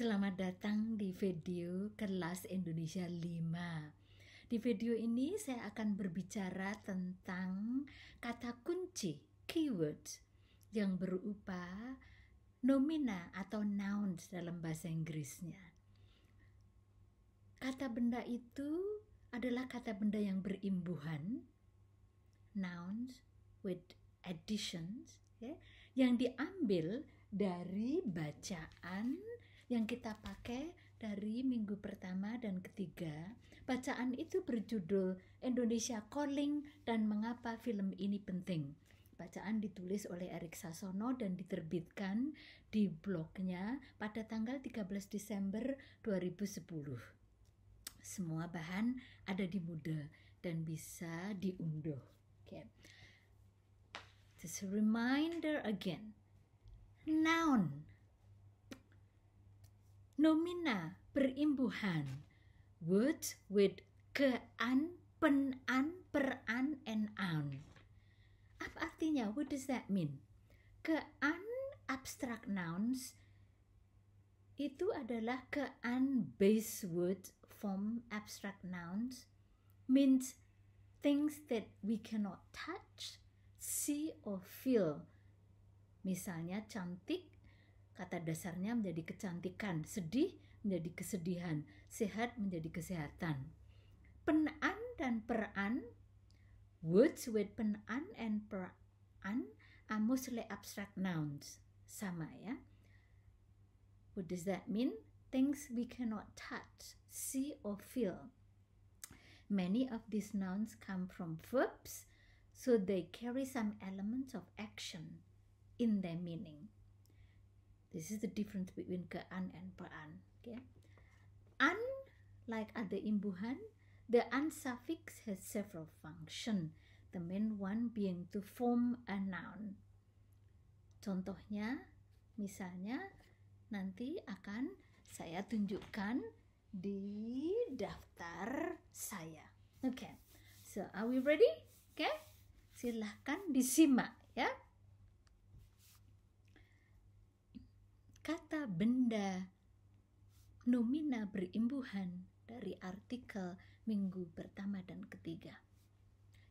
Selamat datang di video kelas Indonesia 5. Di video ini saya akan berbicara tentang kata kunci keyword yang berupa nomina atau noun dalam bahasa Inggrisnya. Kata benda itu adalah kata benda yang berimbuhan, nouns with additions, ya, yang diambil dari bacaan yang kita pakai dari minggu pertama dan ketiga. Bacaan itu berjudul Indonesia Calling dan Mengapa Film Ini Penting. Bacaan ditulis oleh Erik Sasono dan diterbitkan di blognya pada tanggal 13 Desember 2010. Semua bahan ada di Muda dan bisa diunduh. Okay. Just a reminder again. Noun nomina berimbuhan words with kean per an and an apa artinya what does that mean kean abstract nouns itu adalah kean base word form abstract nouns means things that we cannot touch see or feel misalnya cantik kata dasarnya menjadi kecantikan, sedih menjadi kesedihan, sehat menjadi kesehatan. Penaan dan peran, words with penaan and peran are mostly abstract nouns. Sama ya. What does that mean? Things we cannot touch, see or feel. Many of these nouns come from verbs, so they carry some elements of action in their meaning. This is the difference between kean and an. Okay. An, like other imbuhan, the an suffix has several function. The main one being to form a noun. Contohnya, misalnya nanti akan saya tunjukkan di daftar saya. Oke, okay. so are we ready? Oke, okay. silahkan disimak ya. kata benda nomina berimbuhan dari artikel minggu pertama dan ketiga.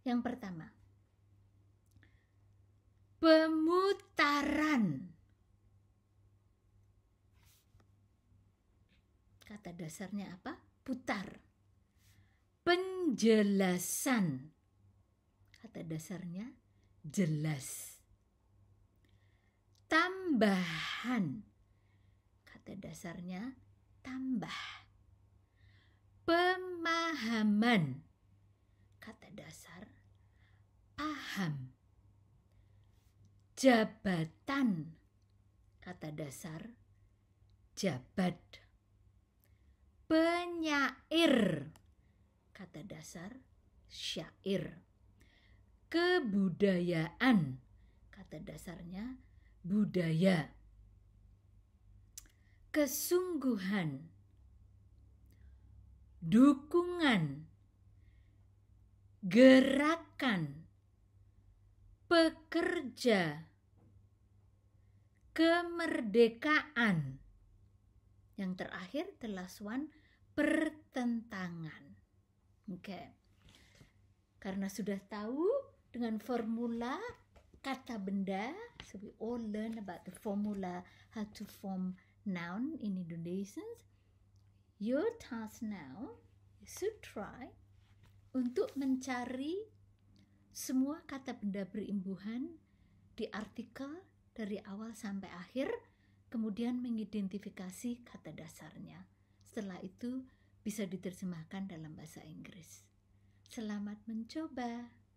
Yang pertama, pemutaran. Kata dasarnya apa? Putar. Penjelasan. Kata dasarnya jelas. Tambahan pada dasarnya tambah. Pemahaman kata dasar paham. Jabatan kata dasar jabat. Penyair kata dasar syair. Kebudayaan kata dasarnya budaya kesungguhan, dukungan, gerakan, pekerja, kemerdekaan. Yang terakhir, the last one, pertentangan. Oke. Okay. Karena sudah tahu dengan formula kata benda, so we all learn about the formula how to form noun in Indonesian your task now is to try untuk mencari semua kata benda berimbuhan di artikel dari awal sampai akhir kemudian mengidentifikasi kata dasarnya setelah itu bisa diterjemahkan dalam bahasa Inggris selamat mencoba